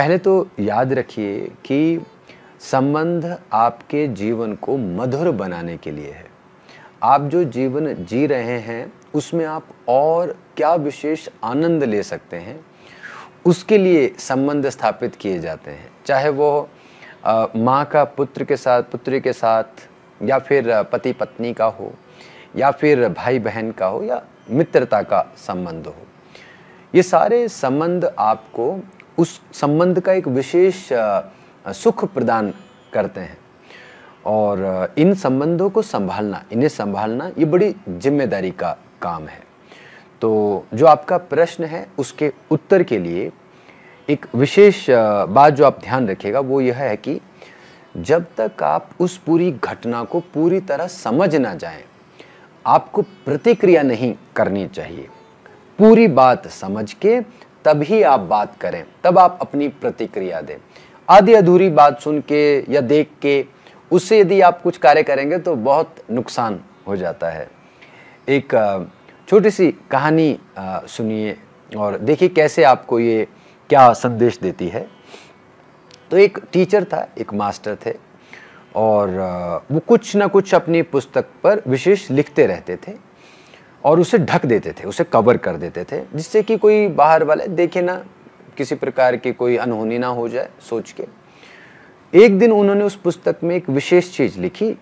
पहले तो याद रखिए कि संबंध आपके जीवन को मधुर बनाने के लिए है आप जो जीवन जी रहे हैं उसमें आप और क्या विशेष आनंद ले सकते हैं उसके लिए संबंध स्थापित किए जाते हैं चाहे वो माँ का पुत्र के साथ पुत्री के साथ या फिर पति पत्नी का हो या फिर भाई बहन का हो या मित्रता का संबंध हो ये सारे संबंध आपको उस संबंध का एक विशेष सुख प्रदान करते हैं और इन संबंधों को संभालना इन्हें संभालना ये बड़ी जिम्मेदारी का काम है तो जो आपका प्रश्न है उसके उत्तर के लिए एक विशेष बात जो आप ध्यान रखिएगा वो यह है कि जब तक आप उस पूरी घटना को पूरी तरह समझ ना जाएं, आपको प्रतिक्रिया नहीं करनी चाहिए पूरी बात समझ के तभी आप बात करें तब आप अपनी प्रतिक्रिया दें आधी अधूरी बात सुन के या देख के उससे यदि आप कुछ कार्य करेंगे तो बहुत नुकसान हो जाता है एक छोटी सी कहानी सुनिए और देखिए कैसे आपको ये क्या संदेश देती है तो एक टीचर था एक मास्टर थे और वो कुछ ना कुछ अपनी पुस्तक पर विशेष लिखते रहते थे और उसे ढक देते थे उसे कवर कर देते थे जिससे कि कोई बाहर वाले देखे ना किसी प्रकार की कोई अनहोनी ना हो जाए सोच के एक दिन उन्होंने उस पुस्तक में एक विशेष चीज़ लिखी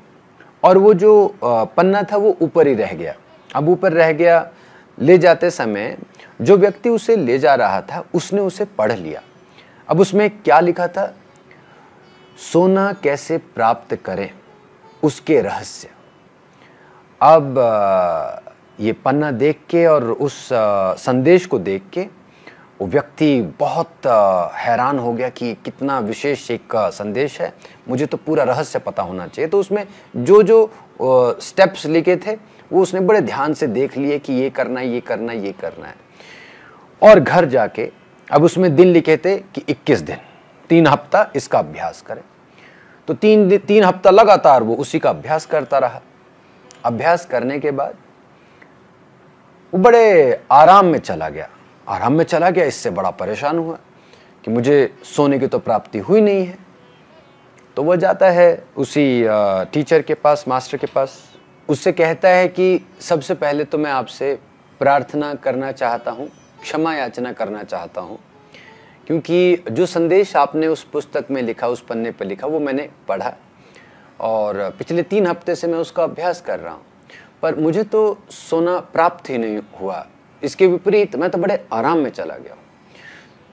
और वो जो पन्ना था वो ऊपर ही रह गया अब ऊपर रह गया ले जाते समय जो व्यक्ति उसे ले जा रहा था उसने उसे पढ़ लिया अब उसमें क्या लिखा था सोना कैसे प्राप्त करें उसके रहस्य अब ये पन्ना देख के और उस संदेश को देख के वो व्यक्ति बहुत हैरान हो गया कि कितना विशेष एक संदेश है मुझे तो पूरा रहस्य पता होना चाहिए तो उसमें जो जो स्टेप्स लिखे थे वो उसने बड़े ध्यान से देख लिए कि ये करना है ये करना है ये करना है और घर जाके अब उसमें दिन लिखे थे कि 21 दिन तीन हफ्ता इसका अभ्यास करें तो तीन तीन हफ्ता लगातार वो उसी का अभ्यास करता रहा अभ्यास करने के बाद वो बड़े आराम में चला गया आराम में चला गया इससे बड़ा परेशान हुआ कि मुझे सोने की तो प्राप्ति हुई नहीं है तो वह जाता है उसी टीचर के पास मास्टर के पास उससे कहता है कि सबसे पहले तो मैं आपसे प्रार्थना करना चाहता हूँ क्षमा याचना करना चाहता हूँ क्योंकि जो संदेश आपने उस पुस्तक में लिखा उस पन्ने पर लिखा वो मैंने पढ़ा और पिछले तीन हफ्ते से मैं उसका अभ्यास कर रहा हूँ पर मुझे तो सोना प्राप्त ही नहीं हुआ इसके विपरीत मैं तो बड़े आराम में चला गया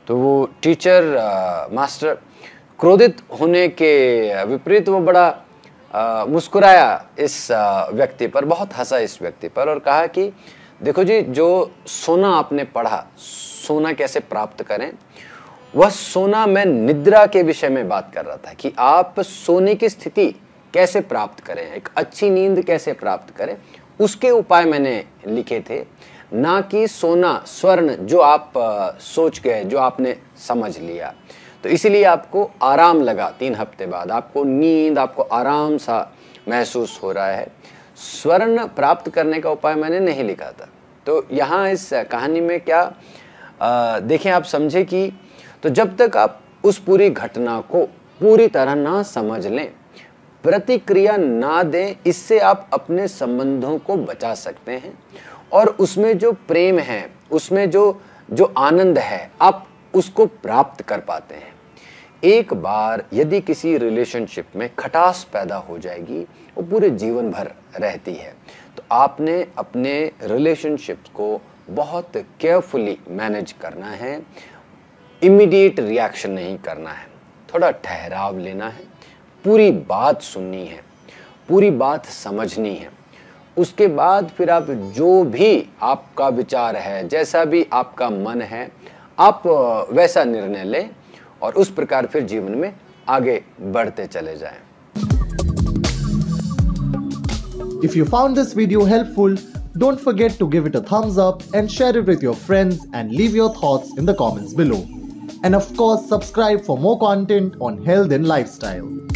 तो वो टीचर आ, मास्टर क्रोधित होने के विपरीत वो बड़ा मुस्कुराया इस आ, व्यक्ति पर बहुत हंसा इस व्यक्ति पर और कहा कि देखो जी जो सोना आपने पढ़ा सोना कैसे प्राप्त करें वह सोना मैं निद्रा के विषय में बात कर रहा था कि आप सोने की स्थिति कैसे प्राप्त करें एक अच्छी नींद कैसे प्राप्त करें उसके उपाय मैंने लिखे थे ना कि सोना स्वर्ण जो आप सोच गए जो आपने समझ लिया तो इसीलिए आपको आराम लगा तीन हफ्ते बाद आपको नींद आपको आराम सा महसूस हो रहा है स्वर्ण प्राप्त करने का उपाय मैंने नहीं लिखा था तो यहाँ इस कहानी में क्या आ, देखें आप समझे कि तो जब तक आप उस पूरी घटना को पूरी तरह ना समझ लें प्रतिक्रिया ना दें इससे आप अपने संबंधों को बचा सकते हैं और उसमें जो प्रेम है उसमें जो जो आनंद है आप उसको प्राप्त कर पाते हैं एक बार यदि किसी रिलेशनशिप में खटास पैदा हो जाएगी वो पूरे जीवन भर रहती है तो आपने अपने रिलेशनशिप को बहुत केयरफुली मैनेज करना है इमीडिएट रिएक्शन नहीं करना है थोड़ा ठहराव लेना है पूरी बात सुननी है पूरी बात समझनी है उसके बाद फिर आप जो भी आपका विचार है जैसा भी आपका मन है आप वैसा निर्णय लें और उस प्रकार फिर जीवन में आगे बढ़ते चले जाएं। If you found this video helpful, don't forget to give it a thumbs up and share it with your friends and leave your thoughts in the comments below. And of course, subscribe for more content on health and lifestyle.